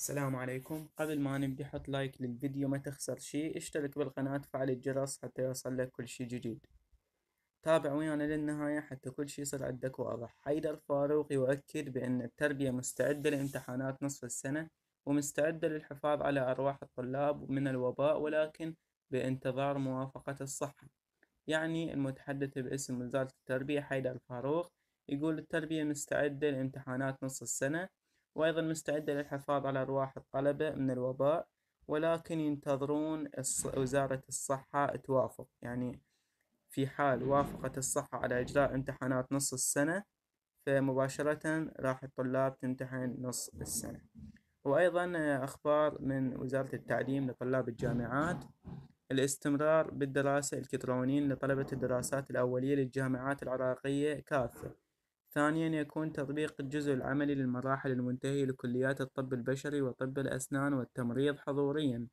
السلام عليكم قبل ما نبدي حط لايك للفيديو ما تخسر شي اشترك بالقناة فعل الجرس حتى يوصل لك كل شي جديد تابع ويانا للنهاية حتى كل شي يصير عندك واضح حيدر فاروق يؤكد بأن التربية مستعدة لامتحانات نصف السنة ومستعدة للحفاظ على أرواح الطلاب من الوباء ولكن بانتظار موافقة الصحة يعني المتحدث باسم وزارة التربية حيدر فاروق يقول التربية مستعدة لامتحانات نصف السنة وأيضا مستعدة للحفاظ على أرواح الطلبة من الوباء ولكن ينتظرون وزارة الصحة توافق يعني في حال وافقت الصحة على إجراء امتحانات نص السنة فمباشرة راح الطلاب تمتحن نص السنة وأيضا أخبار من وزارة التعليم لطلاب الجامعات الاستمرار بالدراسة الكترونية لطلبة الدراسات الأولية للجامعات العراقية كافة ثانيا يكون تطبيق الجزء العملي للمراحل المنتهية لكليات الطب البشري وطب الأسنان والتمريض حضوريًا